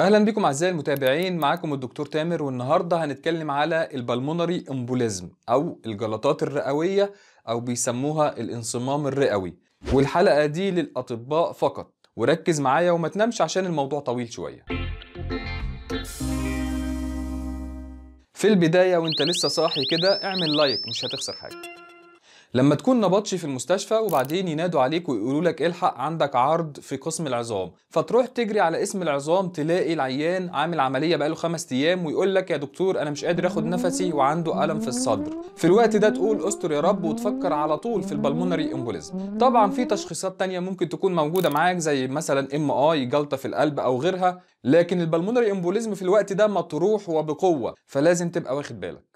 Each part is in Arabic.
اهلا بكم اعزائي المتابعين معاكم الدكتور تامر والنهارده هنتكلم على البلمونري امبوليزم او الجلطات الرئويه او بيسموها الانصمام الرئوي والحلقه دي للاطباء فقط وركز معايا وما تنامش عشان الموضوع طويل شويه في البدايه وانت لسه صاحي كده اعمل لايك مش هتخسر حاجه لما تكون نبطشي في المستشفى وبعدين ينادوا عليك ويقولوا لك الحق عندك عرض في قسم العظام فتروح تجري على اسم العظام تلاقي العيان عامل عمليه بقاله خمس ايام ويقول لك يا دكتور انا مش قادر اخد نفسي وعنده الم في الصدر في الوقت ده تقول استر يا رب وتفكر على طول في البلمونري امبوليزم طبعا في تشخيصات تانية ممكن تكون موجوده معاك زي مثلا ام اي جلطه في القلب او غيرها لكن البلمونري امبوليزم في الوقت ده مطروح وبقوه فلازم تبقى واخد بالك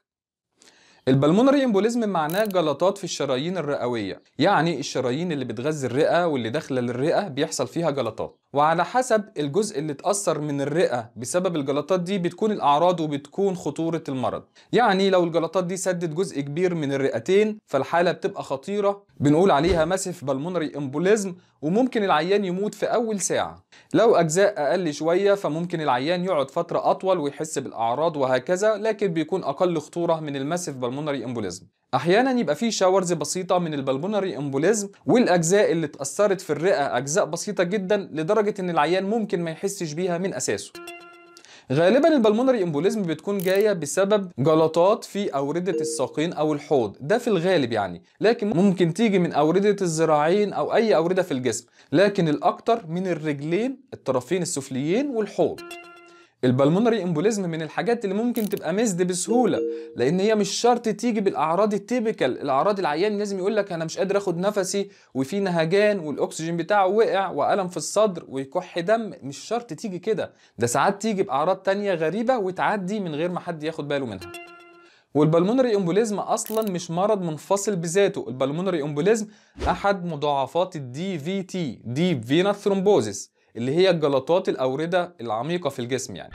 البلمونري امبوليزم معناه جلطات في الشرايين الرئويه يعني الشرايين اللي بتغذي الرئه واللي داخله للرئه بيحصل فيها جلطات وعلى حسب الجزء اللي اتاثر من الرئه بسبب الجلطات دي بتكون الاعراض وبتكون خطوره المرض يعني لو الجلطات دي سدت جزء كبير من الرئتين فالحاله بتبقى خطيره بنقول عليها ماسف بالمونري امبوليزم وممكن العيان يموت في أول ساعة لو أجزاء أقل شوية فممكن العيان يقعد فترة أطول ويحس بالأعراض وهكذا لكن بيكون أقل خطورة من الماسيف بالمونري امبوليزم احيانا يبقى في شاورز بسيطه من البلمونري امبوليزم والاجزاء اللي اتاثرت في الرئه اجزاء بسيطه جدا لدرجه ان العيان ممكن ما يحسش بيها من اساسه غالبا البلمونري امبوليزم بتكون جايه بسبب جلطات في اورده الساقين او الحوض ده في الغالب يعني لكن ممكن تيجي من اورده الذراعين او اي اورده في الجسم لكن الاكتر من الرجلين الطرفين السفليين والحوض البلمونري امبوليزم من الحاجات اللي ممكن تبقى مزد بسهوله لان هي مش شرط تيجي بالاعراض التيبيكال الاعراض العيان لازم يقول لك انا مش قادر اخد نفسي وفي نهجان والاكسجين بتاعه وقع والم في الصدر ويكح دم مش شرط تيجي كده ده ساعات تيجي باعراض تانية غريبه وتعدي من غير ما حد ياخد باله منها والبلمونري امبوليزم اصلا مش مرض منفصل بذاته البلمونري امبوليزم احد مضاعفات الدي في تي دي فينا ثرومبوزيس اللي هي الجلطات الأوردة العميقة في الجسم يعني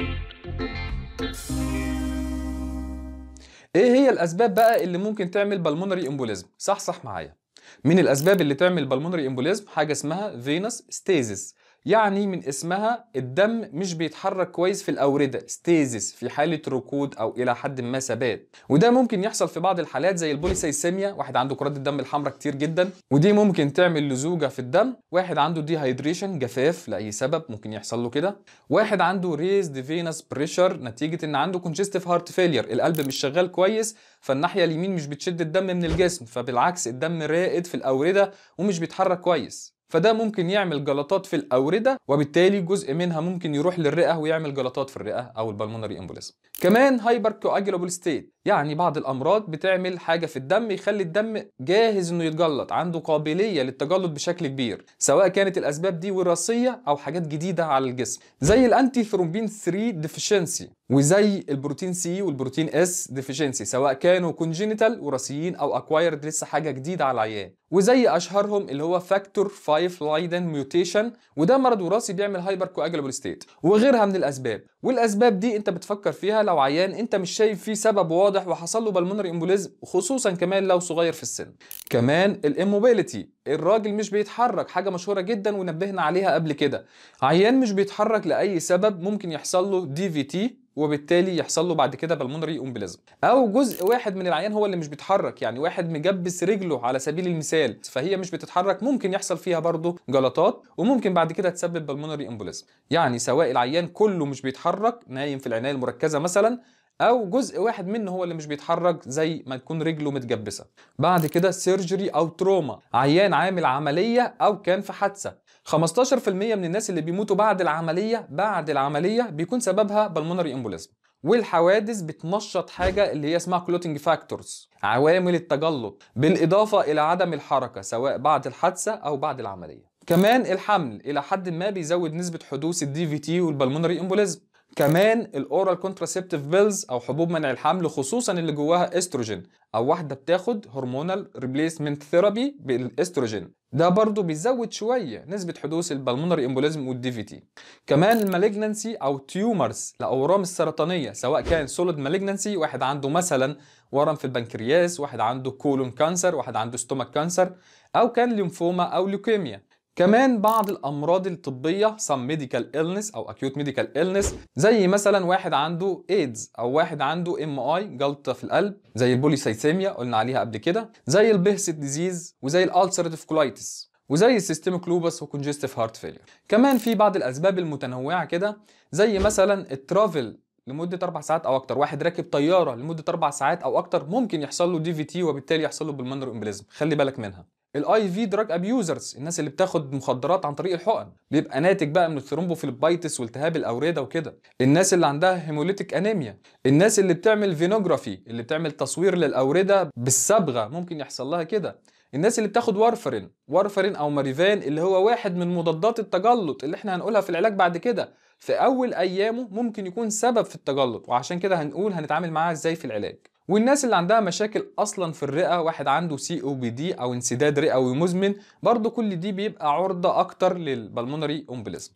ايه هي الاسباب بقى اللي ممكن تعمل بالمونري امبوليزم صح صح معايا من الاسباب اللي تعمل بالمونري امبوليزم حاجه اسمها فينوس ستيزس يعني من اسمها الدم مش بيتحرك كويس في الأوردة ستيزس في حالة ركود أو إلى حد ما ثبات وده ممكن يحصل في بعض الحالات زي البوليسيسيميا واحد عنده كرات الدم الحمراء كتير جدا ودي ممكن تعمل لزوجة في الدم واحد عنده دي هيدريشن جفاف لأي سبب ممكن يحصل له كده واحد عنده ريزد فينس بريشر نتيجة إن عنده كونجستيف هارت فيلير القلب مش شغال كويس فالناحية اليمين مش بتشد الدم من الجسم فبالعكس الدم رائد في الأوردة ومش بيتحرك كويس فده ممكن يعمل جلطات في الاورده وبالتالي جزء منها ممكن يروح للرئه ويعمل جلطات في الرئه او البلمونري امبوليزم كمان هايبر كواجولابل ستيت يعني بعض الامراض بتعمل حاجه في الدم يخلي الدم جاهز انه يتجلط عنده قابليه للتجلط بشكل كبير سواء كانت الاسباب دي وراثيه او حاجات جديده على الجسم زي الانتي ثرومبين 3 ديفيشنسي وزي البروتين سي والبروتين اس ديفيشنسي سواء كانوا كونجينيتال وراثيين او اكوايرد لسه حاجه جديده على العيان وزي اشهرهم اللي هو فاكتور 5 لايدن ميوتيشن وده مرض وراثي بيعمل هايبر كواجلابل ستيت وغيرها من الاسباب والاسباب دي انت بتفكر فيها لو عيان انت مش شايف فيه سبب واضح واضح وحصل له بالمونري امبوليزم خصوصا كمان لو صغير في السن كمان الاموبيليتي الراجل مش بيتحرك حاجه مشهوره جدا ونبهنا عليها قبل كده عيان مش بيتحرك لاي سبب ممكن يحصل له دي في تي وبالتالي يحصل له بعد كده بالمونري امبوليزم. او جزء واحد من العيان هو اللي مش بيتحرك يعني واحد مجبس رجله على سبيل المثال فهي مش بتتحرك ممكن يحصل فيها برضه جلطات وممكن بعد كده تسبب بالمونري امبوليزم. يعني سواء العيان كله مش بيتحرك نايم في العنايه المركزه مثلا او جزء واحد منه هو اللي مش بيتحرك زي ما تكون رجله متجبسه بعد كده سيرجري او تروما عيان عامل عمليه او كان في حادثه 15% من الناس اللي بيموتوا بعد العمليه بعد العمليه بيكون سببها بالمونري امبوليزم والحوادث بتنشط حاجة اللي هي اسمها كلوتنج فاكتورز عوامل التجلط بالإضافة إلى عدم الحركة سواء بعد الحادثة أو بعد العملية كمان الحمل إلى حد ما بيزود نسبة حدوث الدي في تي والبلمونري امبوليزم كمان الاورال كونتراسبتيف بيلز او حبوب منع الحمل خصوصا اللي جواها استروجين او واحده بتاخد هرمونال ريبليسمنت ثيرابي بالاستروجين ده برضو بيزود شويه نسبه حدوث البلمونري امبوليزم والديفيتي كمان المالجنانسي او تيومرز الاورام السرطانيه سواء كان سوليد مالجنانسي واحد عنده مثلا ورم في البنكرياس واحد عنده كولون كانسر واحد عنده ستومك كانسر او كان ليمفوما او ليوكيميا كمان بعض الامراض الطبيه some medical illness او acute medical illness زي مثلا واحد عنده ايدز او واحد عنده ام اي جلطه في القلب زي البوليسايثيميا قلنا عليها قبل كده زي البهست ديزيز وزي الالسرتيف كولايتس وزي السيستميك لوبس وكونجستيف هارت فيلير كمان في بعض الاسباب المتنوعه كده زي مثلا الترافل لمده اربع ساعات او اكتر واحد راكب طياره لمده اربع ساعات او اكتر ممكن يحصل له دي في تي وبالتالي يحصل له بالمنر امبليزم خلي بالك منها الاي في دراج ابيوزرز الناس اللي بتاخد مخدرات عن طريق الحقن بيبقى ناتج بقى من الثرومبوفيلبايتس والتهاب الاورده وكده الناس اللي عندها هيموليتيك انيميا الناس اللي بتعمل فينوجرافي اللي بتعمل تصوير للاورده بالصبغه ممكن يحصل لها كده الناس اللي بتاخد وارفرين وارفرين او ماريفان اللي هو واحد من مضادات التجلط اللي احنا هنقولها في العلاج بعد كده في اول ايامه ممكن يكون سبب في التجلط وعشان كده هنقول هنتعامل معاه ازاي في العلاج والناس اللي عندها مشاكل اصلا في الرئه واحد عنده سي او بي دي او انسداد رئوي مزمن برضو كل دي بيبقى عرضه اكتر للبلمونري امبليزم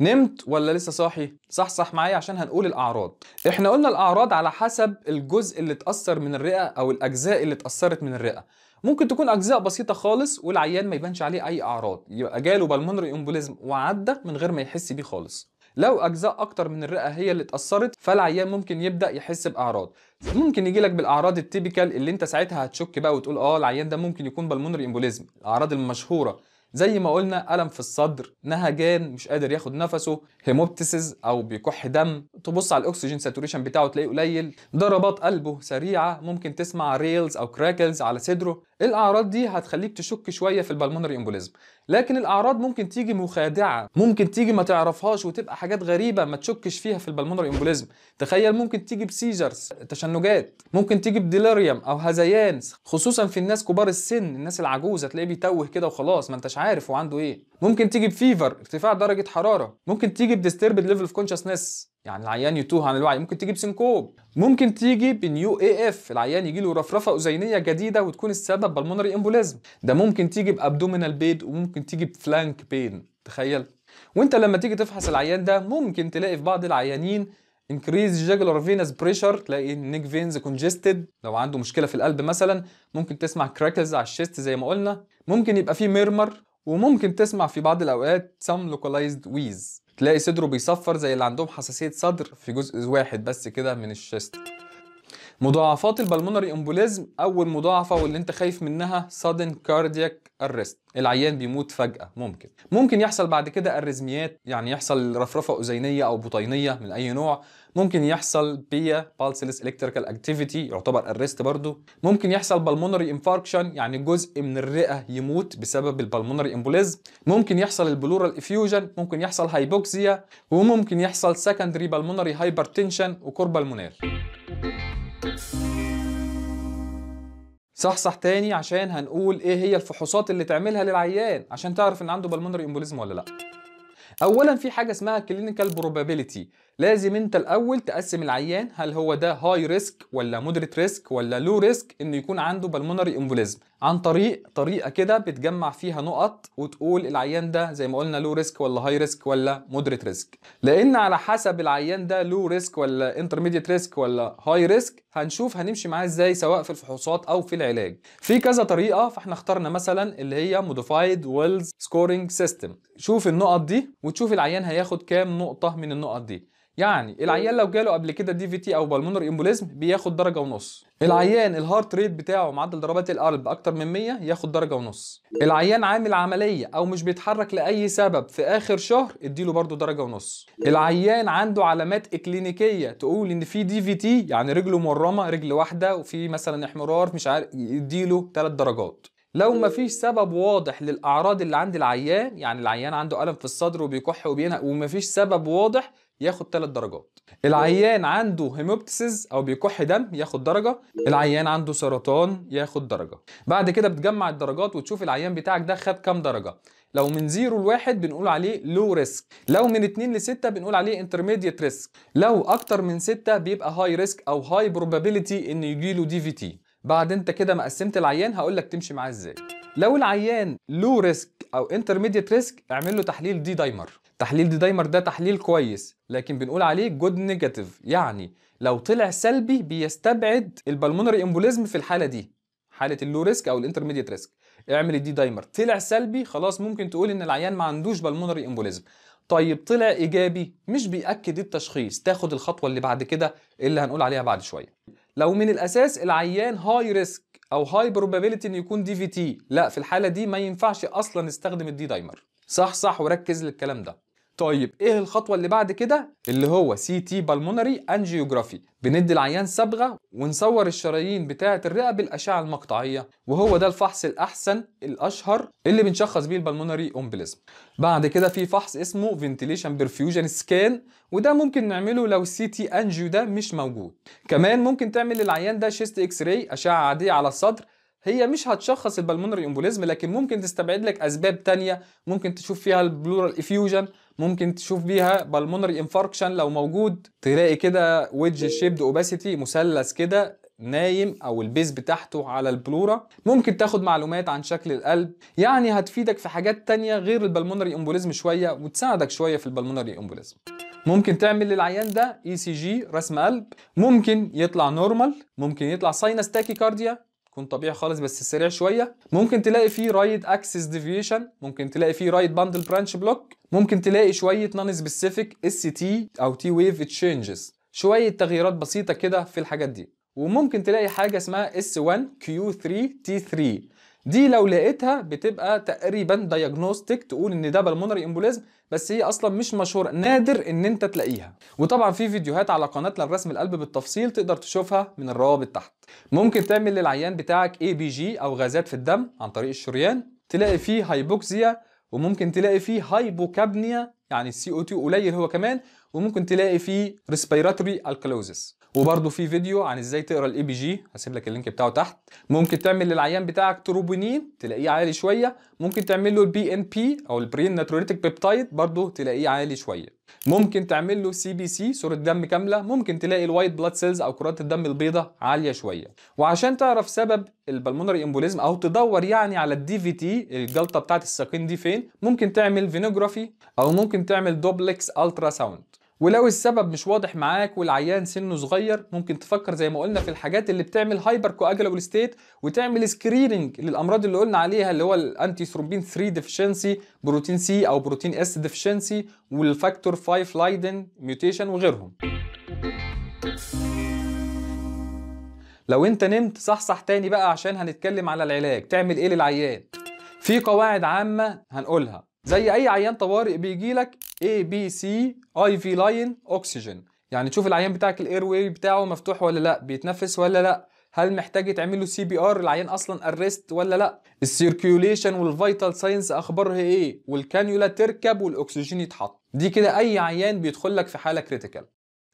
نمت ولا لسه صاحي؟ صحصح معايا عشان هنقول الأعراض. إحنا قلنا الأعراض على حسب الجزء اللي اتأثر من الرئة أو الأجزاء اللي اتأثرت من الرئة. ممكن تكون أجزاء بسيطة خالص والعيان ما يبانش عليه أي أعراض، يبقى جاله بالمونري امبوليزم وعدى من غير ما يحس بيه خالص. لو اجزاء اكتر من الرئه هي اللي اتاثرت فالعيان ممكن يبدا يحس باعراض ممكن يجي لك بالاعراض التيبيكال اللي انت ساعتها هتشك بقى وتقول اه العيان ده ممكن يكون بالمونري امبوليزم الاعراض المشهوره زي ما قلنا ألم في الصدر نهجان مش قادر ياخد نفسه هيموبتسيز أو بيكح دم تبص على الأكسجين ساتوريشن بتاعه تلاقيه قليل ضربات قلبه سريعة ممكن تسمع ريلز أو كراكلز على صدره الاعراض دي هتخليك تشك شويه في البلمونري امبوليزم لكن الاعراض ممكن تيجي مخادعه ممكن تيجي ما تعرفهاش وتبقى حاجات غريبه ما تشكش فيها في البلمونري امبوليزم تخيل ممكن تيجي بسيجرز تشنجات ممكن تيجي بديليريم او هذيان خصوصا في الناس كبار السن الناس العجوزه تلاقيه بيتوه كده وخلاص ما انتش عارف هو عنده ايه ممكن تيجي بفيفر ارتفاع درجه حراره ممكن تيجي بديستربد ليفل اوف كونشسنس يعني العيان يتوه عن الوعي ممكن تيجي بسنكوب ممكن تيجي بنيو اي اف العيان يجي له رفرفه اذينيه جديده وتكون السبب بالمونري امبوليزم ده ممكن تيجي بابدومينال بيد وممكن تيجي بفلانك بين تخيل وانت لما تيجي تفحص العيان ده ممكن تلاقي في بعض العيانين انكريز جاجلر فينس بريشر تلاقي النيك فينز كونجستد لو عنده مشكله في القلب مثلا ممكن تسمع كراكلز على الشيست زي ما قلنا ممكن يبقى فيه ميرمر وممكن تسمع في بعض الأوقات some localized wheeze تلاقي صدره بيصفر زي اللي عندهم حساسية صدر في جزء واحد بس كده من الشست مضاعفات البلمونري امبوليزم اول مضاعفه واللي انت خايف منها سادن كاردياك ارست العيان بيموت فجاه ممكن ممكن يحصل بعد كده ارزميات يعني يحصل رفرفه اذينيه او بطينيه من اي نوع ممكن يحصل بيا بالسلس الكتريكال اكتيفيتي يعتبر ارست برضه ممكن يحصل بالمونري انفاركشن يعني جزء من الرئه يموت بسبب البلمونري امبوليزم ممكن يحصل البلورال افيوجن ممكن يحصل هايبوكسيا وممكن يحصل سكندري بالمونري هايبرتنشن you. صح صح تاني عشان هنقول ايه هي الفحوصات اللي تعملها للعيان عشان تعرف ان عنده بالمونري امبوليزم ولا لا اولا في حاجه اسمها كلينيكال بروبابيليتي لازم انت الاول تقسم العيان هل هو ده هاي ريسك ولا مودريت ريسك ولا لو ريسك انه يكون عنده بالمونري امبوليزم عن طريق طريقه كده بتجمع فيها نقط وتقول العيان ده زي ما قلنا لو ريسك ولا هاي ريسك ولا مودريت ريسك لان على حسب العيان ده لو ريسك ولا انترميديت ريسك ولا هاي ريسك هنشوف هنمشي معاه ازاي سواء في الفحوصات او في العلاج في كذا طريقه فاحنا اخترنا مثلا اللي هي موديفايد ويلز سكورينج سيستم شوف النقط دي وتشوف العيان هياخد كام نقطه من النقط دي يعني العيان لو جاله قبل كده دي في تي او بالمونر امبوليزم بياخد درجه ونص العيان الهارت ريت بتاعه معدل ضربات القلب اكتر من 100 ياخد درجه ونص العيان عامل عمليه او مش بيتحرك لاي سبب في اخر شهر اديله برده درجه ونص العيان عنده علامات اكلينيكيه تقول ان في دي في تي يعني رجله مورمه رجل واحده وفي مثلا احمرار مش عارف يديله 3 درجات لو مفيش سبب واضح للاعراض اللي عند العيان يعني العيان عنده الم في الصدر وبيكح وبينهق ومفيش سبب واضح ياخد ثلاث درجات العيان عنده هيموبتسيز او بيكح دم ياخد درجه العيان عنده سرطان ياخد درجه بعد كده بتجمع الدرجات وتشوف العيان بتاعك ده خد كام درجه لو من 0 ل 1 بنقول عليه لو ريسك لو من 2 ل 6 بنقول عليه انترميديت ريسك لو اكتر من 6 بيبقى هاي ريسك او هاي بروبابيليتي ان يجيله دي في تي بعد انت كده ما قسمت العيان هقول لك تمشي معاه ازاي لو العيان لو ريسك او انترميديت ريسك اعمل له تحليل دي دايمر تحليل دي دايمر ده تحليل كويس لكن بنقول عليه جود نيجاتيف يعني لو طلع سلبي بيستبعد البلمونري امبوليزم في الحاله دي حاله اللو ريسك او الانترميديت ريسك اعمل الدي دايمر طلع سلبي خلاص ممكن تقول ان العيان ما عندوش بلمونري امبوليزم طيب طلع ايجابي مش بياكد التشخيص تاخد الخطوه اللي بعد كده اللي هنقول عليها بعد شويه لو من الاساس العيان هاي ريسك او هاي بروبابيلتي ان يكون دي في تي لا في الحاله دي ما ينفعش اصلا نستخدم الدي دايمر صح صح وركز للكلام ده طيب ايه الخطوه اللي بعد كده اللي هو سي تي بالمونري انجيوجرافي بندي العيان صبغه ونصور الشرايين بتاعه الرئه بالاشعه المقطعيه وهو ده الفحص الاحسن الاشهر اللي بنشخص بيه البالمونري امبليزم بعد كده في فحص اسمه فنتيليشن برفيوجن سكان وده ممكن نعمله لو السي تي انجيو ده مش موجود كمان ممكن تعمل للعيان ده شيست اكس راي اشعه عاديه على الصدر هي مش هتشخص البلمونري امبوليزم لكن ممكن تستبعد لك اسباب تانية ممكن تشوف فيها البلورال افيوجن ممكن تشوف بيها بلمونري انفاركشن لو موجود تلاقي كده ويدج شيبد اوباسيتي مثلث كده نايم او البيز بتاعته على البلورا ممكن تاخد معلومات عن شكل القلب يعني هتفيدك في حاجات تانية غير البلمونري امبوليزم شويه وتساعدك شويه في البلمونري امبوليزم ممكن تعمل للعيان ده اي سي جي رسم قلب ممكن يطلع نورمال ممكن يطلع ساينس تاكيكارديا يكون طبيعي خالص بس سريع شويه ممكن تلاقي فيه رايد اكسس ديفيشن ممكن تلاقي فيه رايد باندل برانش بلوك ممكن تلاقي شويه نون سبيسيفيك اس تي او تي ويف تشينجز شويه تغييرات بسيطه كده في الحاجات دي وممكن تلاقي حاجه اسمها اس 1 كيو 3 تي 3 دي لو لقيتها بتبقى تقريبا دايجنوستيك تقول ان ده بالمونري امبوليزم بس هي اصلا مش مشهوره نادر ان انت تلاقيها وطبعا في فيديوهات على قناتنا لرسم القلب بالتفصيل تقدر تشوفها من الروابط تحت ممكن تعمل للعيان بتاعك اي بي جي او غازات في الدم عن طريق الشريان تلاقي فيه هايبوكسيا وممكن تلاقي فيه هايبوكابنيا يعني السي او 2 قليل هو كمان وممكن تلاقي فيه ريسبيراتوري الكلوزس وبرده في فيديو عن ازاي تقرا الاي بي جي هسيب لك اللينك بتاعه تحت ممكن تعمل للعيان بتاعك تروبونين تلاقيه عالي شويه ممكن تعمل له البي ان بي او البرين ناتروريتك بيبتايد برده تلاقيه عالي شويه ممكن تعمل له سي بي سي صوره دم كامله ممكن تلاقي الوايت بلاد سيلز او كرات الدم البيضاء عاليه شويه وعشان تعرف سبب البلمونري امبوليزم او تدور يعني على الدي في تي الجلطه بتاعه الساقين دي فين ممكن تعمل فينوجرافي او ممكن تعمل دوبلكس الترا ساوند ولو السبب مش واضح معاك والعيان سنه صغير ممكن تفكر زي ما قلنا في الحاجات اللي بتعمل هايبر كواجلابل ستيت وتعمل سكريننج للامراض اللي قلنا عليها اللي هو الانتي ثرومبين 3 ديفشنسي بروتين سي او بروتين اس ديفشنسي والفاكتور 5 لايدن ميوتيشن وغيرهم لو انت نمت صحصح تاني بقى عشان هنتكلم على العلاج تعمل ايه للعيان في قواعد عامه هنقولها زي اي عيان طوارئ بيجي لك اي بي سي اي في لاين اوكسجين يعني تشوف العيان بتاعك الاير واي بتاعه مفتوح ولا لا بيتنفس ولا لا هل محتاج يتعمل له سي بي ار العيان اصلا اريست ولا لا السيركيوليشن والفيتال ساينس اخبارها ايه والكانيولا تركب والاكسجين يتحط دي كده اي عيان بيدخل لك في حاله كريتيكال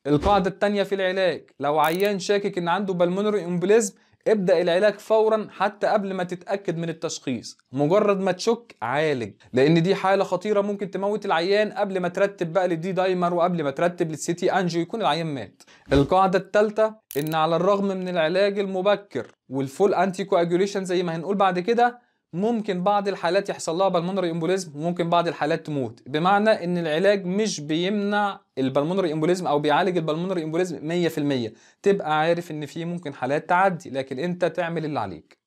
القاعده الثانيه في العلاج لو عيان شاكك ان عنده بالمونري امبليزم ابدأ العلاج فورا حتى قبل ما تتأكد من التشخيص مجرد ما تشك عالج لأن دي حالة خطيرة ممكن تموت العيان قبل ما ترتب بقى للدي دايمر وقبل ما ترتب للسيتي أنجيو يكون العيان مات القاعدة الثالثة إن على الرغم من العلاج المبكر والفول أنتي كواجوليشن زي ما هنقول بعد كده ممكن بعض الحالات يحصل لها بالمونري امبوليزم وممكن بعض الحالات تموت بمعنى ان العلاج مش بيمنع البالمونري امبوليزم او بيعالج البالمونري امبوليزم 100% تبقى عارف ان في ممكن حالات تعدي لكن انت تعمل اللي عليك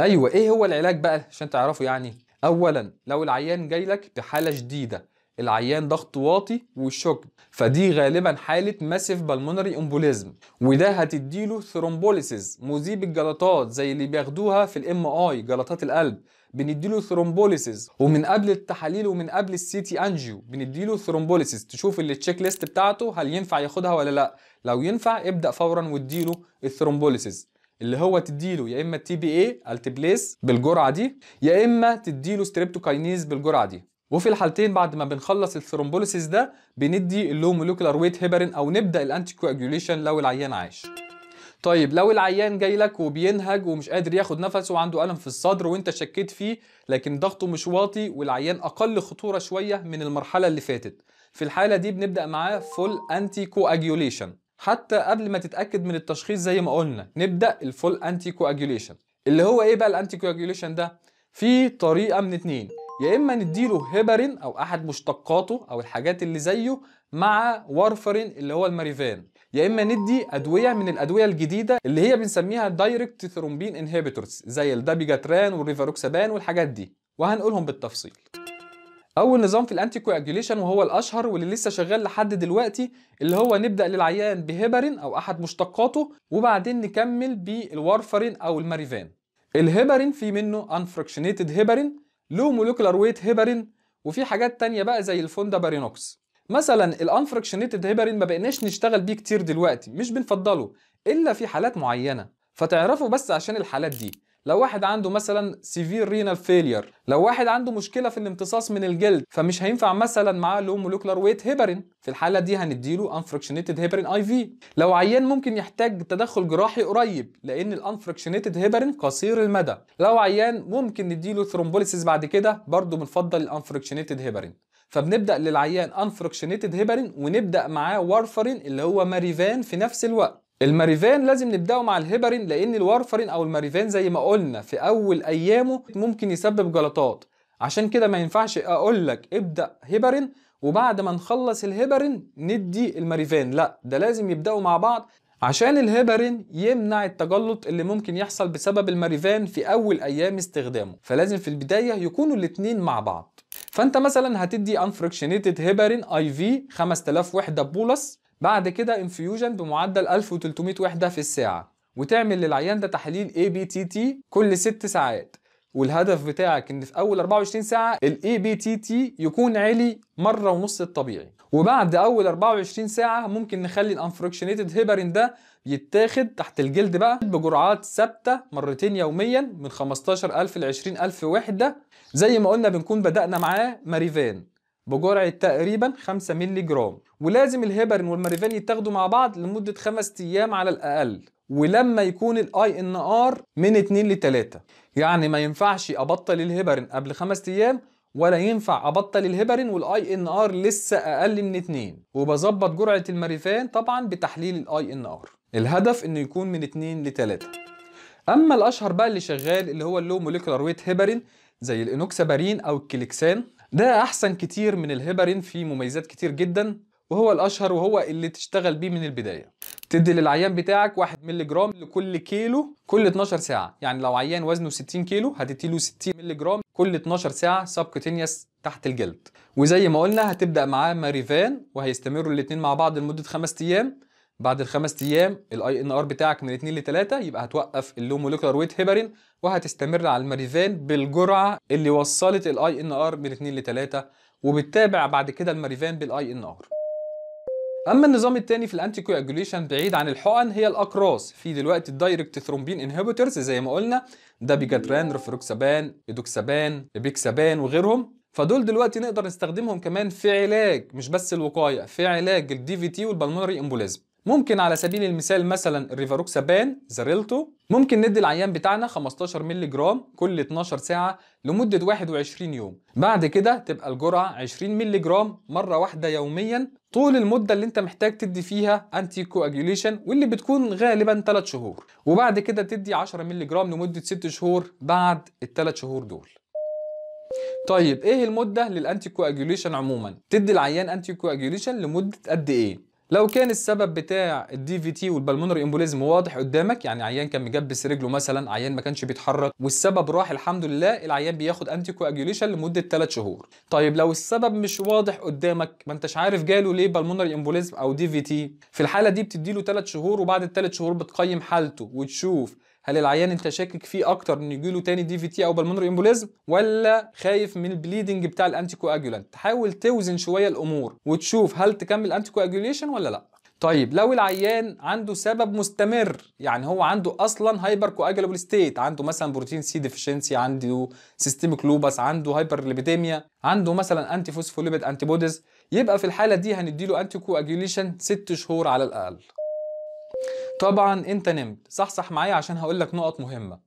ايوه ايه هو العلاج بقى عشان تعرفه يعني اولا لو العيان جاي لك بحاله شديده العيان ضغط واطي والشكم فدي غالبا حاله ماسيف بالمونري امبوليزم وده هتديله ثرومبوليسيز مذيب الجلطات زي اللي بياخدوها في الام اي جلطات القلب بنديله ثرومبوليسيز ومن قبل التحاليل ومن قبل تي انجيو بنديله ثرومبوليسيز تشوف التشيك ليست بتاعته هل ينفع ياخدها ولا لا لو ينفع ابدا فورا واديله الثرومبوليسيز اللي هو تديله يا اما تي بي اي التبليس بالجرعه دي يا اما تديله ستريبتوكاينيز بالجرعه دي وفي الحالتين بعد ما بنخلص الثرومبوليسيس ده بندي اللو مولوكولار ويت هيبرين او نبدا الانتي كواجوليشن لو العيان عايش طيب لو العيان جاي لك وبينهج ومش قادر ياخد نفسه وعنده الم في الصدر وانت شكيت فيه لكن ضغطه مش واطي والعيان اقل خطوره شويه من المرحله اللي فاتت في الحاله دي بنبدا معاه فول انتي كواجيوليشن حتى قبل ما تتاكد من التشخيص زي ما قلنا نبدا الفول انتي كواجيوليشن اللي هو ايه بقى الانتي كواجيوليشن ده في طريقه من اتنين يا اما نديله هيبرين او احد مشتقاته او الحاجات اللي زيه مع وارفرين اللي هو الماريفان يا اما ندي ادويه من الادويه الجديده اللي هي بنسميها دايركت ثرومبين انهبيتورز زي الدابيجاتران والريفاروكسابان والحاجات دي وهنقولهم بالتفصيل اول نظام في الانتي كواجيوليشن وهو الاشهر واللي لسه شغال لحد دلوقتي اللي هو نبدا للعيان بهيبرين او احد مشتقاته وبعدين نكمل بالوارفرين او الماريفان الهيبرين في منه انفراكشنيتد هيبرين له مولوكولار ويت هيبرين وفي حاجات تانية بقى زي الفوندا بارينوكس مثلا الانفركشنيتد هيبرين ما بقيناش نشتغل بيه كتير دلوقتي مش بنفضله الا في حالات معينه فتعرفوا بس عشان الحالات دي لو واحد عنده مثلا سيفير رينال فيلير لو واحد عنده مشكله في الامتصاص من الجلد فمش هينفع مثلا معاه لو مولكولار ويت هيبرين في الحاله دي هنديله انفركشنيتد هيبرين اي في لو عيان ممكن يحتاج تدخل جراحي قريب لان الانفركشنيتد هيبرين قصير المدى لو عيان ممكن نديله ثرومبوليسيس بعد كده برضه بنفضل الانفركشنيتد هيبرين فبنبدا للعيان انفركشنيتد هيبرين ونبدا معاه وارفرين اللي هو ماريفان في نفس الوقت الماريفان لازم نبداه مع الهيبرين لان الوارفرين او الماريفان زي ما قلنا في اول ايامه ممكن يسبب جلطات عشان كده ما ينفعش اقول لك ابدا هيبرين وبعد ما نخلص الهيبرين ندي الماريفان لا ده لازم يبداوا مع بعض عشان الهيبرين يمنع التجلط اللي ممكن يحصل بسبب الماريفان في اول ايام استخدامه فلازم في البدايه يكونوا الاثنين مع بعض فانت مثلا هتدي انفركشنيتد هيبرين اي في 5000 وحده بولس بعد كده انفيوجن بمعدل 1300 وحده في الساعه وتعمل للعيان ده تحليل اي بي تي تي كل 6 ساعات والهدف بتاعك ان في اول 24 ساعه الاي بي تي تي يكون عالي مره ونص الطبيعي وبعد اول 24 ساعه ممكن نخلي الانفركشنيتد هيبرين ده يتاخد تحت الجلد بقى بجرعات ثابته مرتين يوميا من 15000 ل 20000 وحده زي ما قلنا بنكون بدانا معاه ماريفان بجرعة تقريبا 5 مللي جرام ولازم الهيبرين والماريفيل يتاخدوا مع بعض لمدة 5 أيام على الأقل ولما يكون الاي ان ار من 2 ل 3 يعني ما ينفعش ابطل الهيبرين قبل 5 ايام ولا ينفع ابطل الهيبرين والاي ان ار لسه اقل من 2 وبظبط جرعه الماريفان طبعا بتحليل الاي ان ار الهدف انه يكون من 2 ل 3 اما الاشهر بقى اللي شغال اللي هو اللو موليكولار ويت هيبرين زي الانوكسابارين او الكليكسان ده أحسن كتير من الهيبرين فيه مميزات كتير جدا وهو الأشهر وهو اللي تشتغل بيه من البداية تدي للعيان بتاعك 1 مللي جرام لكل كيلو كل 12 ساعة يعني لو عيان وزنه 60 كيلو هتديله 60 مللي جرام كل 12 ساعة سبكوتينيوس تحت الجلد وزي ما قلنا هتبدأ معاه ماريفان وهيستمروا الاتنين مع بعض لمدة 5 أيام بعد الخمس ايام الاي ان ار بتاعك من 2 ل 3 يبقى هتوقف اللو موليكولار ويت هيبرين وهتستمر على الماريفان بالجرعه اللي وصلت الاي ان ار من 2 ل 3 وبتتابع بعد كده الماريفان بالاي ان ار اما النظام الثاني في الانتي كواجوليشن بعيد عن الحقن هي الاقراص في دلوقتي الدايركت ثرومبين انهبيتورز زي ما قلنا دابيجاتران رفروكسابان ادوكسابان بيكسابان وغيرهم فدول دلوقتي نقدر نستخدمهم كمان في علاج مش بس الوقايه في علاج الدي في تي والبلمونري امبوليزم ممكن على سبيل المثال مثلا الريفاروكسابان زاريلتو ممكن ندي العيان بتاعنا 15 مللي جرام كل 12 ساعة لمدة 21 يوم بعد كده تبقى الجرعة 20 مللي جرام مرة واحدة يوميا طول المدة اللي انت محتاج تدي فيها انتي كواجيوليشن واللي بتكون غالبا 3 شهور وبعد كده تدي 10 مللي جرام لمدة 6 شهور بعد الثلاث شهور دول طيب ايه المدة للانتي كواجيوليشن عموما تدي العيان انتي كواجيوليشن لمدة قد ايه لو كان السبب بتاع الدي في تي والبلمونري امبوليزم واضح قدامك يعني عيان كان مجبس رجله مثلا عيان ما كانش بيتحرك والسبب راح الحمد لله العيان بياخد انتي كواجيوليشن لمده 3 شهور طيب لو السبب مش واضح قدامك ما انتش عارف جاله ليه بلمونري امبوليزم او دي في تي في الحاله دي بتديله 3 شهور وبعد ال 3 شهور بتقيم حالته وتشوف هل العيان انت شاكك فيه اكتر ان له تاني دي في تي او بالمونري امبوليزم ولا خايف من البليدنج بتاع الانتي كواجولانت تحاول توزن شويه الامور وتشوف هل تكمل انتي كواجوليشن ولا لا طيب لو العيان عنده سبب مستمر يعني هو عنده اصلا هايبر كواجولابل ستيت عنده مثلا بروتين سي ديفيشنسي عنده سيستميك لوبس عنده هايبر ليبيديميا عنده مثلا انتي فوسفوليبيد انتي بوديز يبقى في الحاله دي هنديله انتي كواجوليشن 6 شهور على الاقل طبعا انت نمت صحصح معايا عشان هقول لك نقط مهمه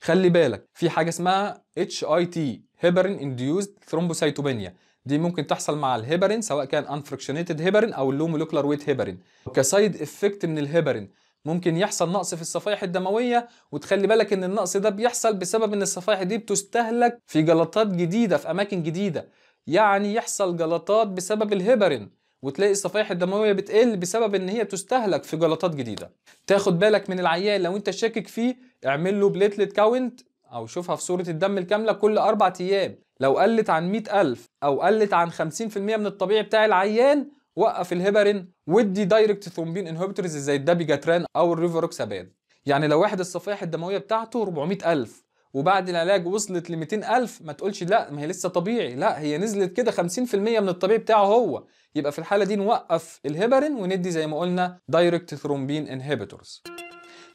خلي بالك في حاجه اسمها اتش اي تي هيبرين انديوزد ثرومبوسايتوبينيا دي ممكن تحصل مع الهيبرين سواء كان انفركشنيتد هيبرين او اللو مولكولار ويت هيبرين كسايد افكت من الهيبرين ممكن يحصل نقص في الصفائح الدمويه وتخلي بالك ان النقص ده بيحصل بسبب ان الصفائح دي بتستهلك في جلطات جديده في اماكن جديده يعني يحصل جلطات بسبب الهيبرين وتلاقي الصفائح الدمويه بتقل بسبب ان هي تستهلك في جلطات جديده تاخد بالك من العيان لو انت شاكك فيه اعمل له بليتلت كاونت او شوفها في صوره الدم الكامله كل اربع ايام لو قلت عن 100000 او قلت عن 50% من الطبيعي بتاع العيان وقف الهيبرين ودي دايركت ثرومبين انهبيتورز زي الدابيجاتران او الريفروكسابان يعني لو واحد الصفائح الدمويه بتاعته 400000 وبعد العلاج وصلت ل 200000 ما تقولش لا ما هي لسه طبيعي لا هي نزلت كده 50% من الطبيعي بتاعه هو يبقى في الحاله دي نوقف الهيبرين وندي زي ما قلنا دايركت ثرومبين انهبيتورز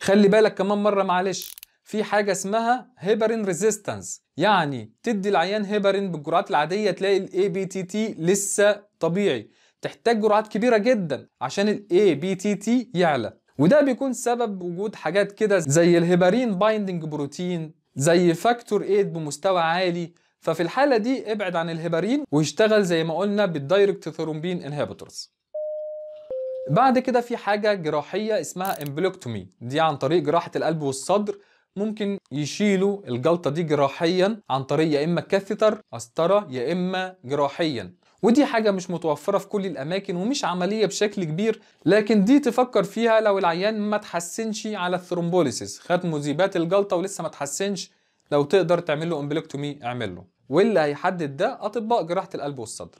خلي بالك كمان مره معلش في حاجة اسمها هيبرين ريزيستنس يعني تدي العيان هيبرين بالجرعات العادية تلاقي الاي بي تي تي لسه طبيعي تحتاج جرعات كبيرة جدا عشان الاي بي تي تي يعلى وده بيكون سبب وجود حاجات كده زي الهيبرين بايندنج بروتين زي فاكتور 8 بمستوى عالي ففي الحالة دي ابعد عن الهبارين واشتغل زي ما قلنا بالدايركت ثرومبين انهبيتورز بعد كده في حاجة جراحية اسمها امبلوكتومي دي عن طريق جراحة القلب والصدر ممكن يشيلوا الجلطة دي جراحيا عن طريق يا إما كاثيتر قسطرة يا إما جراحيا ودي حاجة مش متوفرة في كل الأماكن ومش عملية بشكل كبير لكن دي تفكر فيها لو العيان ما تحسنش على الثرومبوليسيس خد مذيبات الجلطة ولسه ما تحسنش لو تقدر تعمل له امبليكتومي اعمله واللي هيحدد ده أطباء جراحة القلب والصدر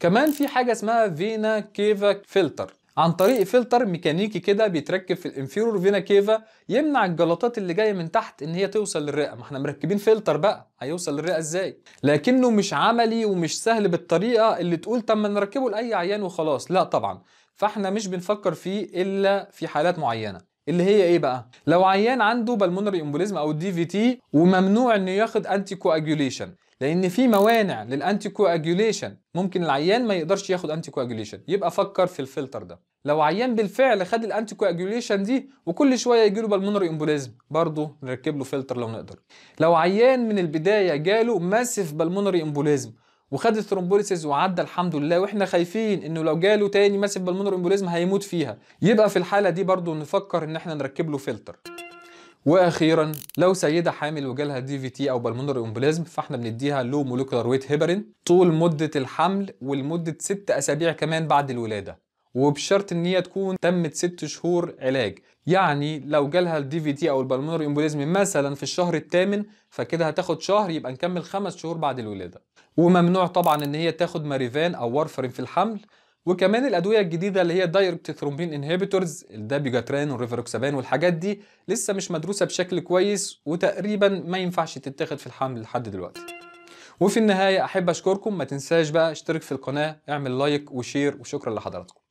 كمان في حاجة اسمها فينا كيفا فلتر عن طريق فلتر ميكانيكي كده بيتركب في الانفيرور فينا كيفا يمنع الجلطات اللي جايه من تحت ان هي توصل للرئه ما احنا مركبين فلتر بقى هيوصل للرئه ازاي لكنه مش عملي ومش سهل بالطريقه اللي تقول طب ما نركبه لاي عيان وخلاص لا طبعا فاحنا مش بنفكر فيه الا في حالات معينه اللي هي ايه بقى لو عيان عنده بالمونري امبوليزم او دي في تي وممنوع انه ياخد انتي كواجوليشن لان في موانع للانتي كواجوليشن ممكن العيان ما يقدرش ياخد انتي كواجوليشن يبقى فكر في الفلتر ده لو عيان بالفعل خد الانتي كواجوليشن دي وكل شويه يجي له بالمونري امبوليزم برضه نركب له فلتر لو نقدر لو عيان من البدايه جاله ماسف بالمونري امبوليزم وخد الثرومبوليسيس وعدى الحمد لله واحنا خايفين انه لو جاله تاني ماسف بالمونري امبوليزم هيموت فيها يبقى في الحاله دي برضه نفكر ان احنا نركب له فلتر واخيرا لو سيده حامل وجالها دي في تي او بالمونري امبوليزم فاحنا بنديها لو موليكولار ويت هيبرين طول مده الحمل ولمده 6 اسابيع كمان بعد الولاده وبشرط ان هي تكون تمت 6 شهور علاج يعني لو جالها الدي في تي او البلمونري امبوليزم مثلا في الشهر الثامن فكده هتاخد شهر يبقى نكمل خمس شهور بعد الولاده وممنوع طبعا ان هي تاخد ماريفان او وارفرين في الحمل وكمان الادويه الجديده اللي هي دايركت ثرومبين انهبيتورز الدابيجاتران والريفروكسابان والحاجات دي لسه مش مدروسه بشكل كويس وتقريبا ما ينفعش تتاخد في الحمل لحد دلوقتي وفي النهايه احب اشكركم ما تنساش بقى اشترك في القناه اعمل لايك وشير وشكرا لحضراتكم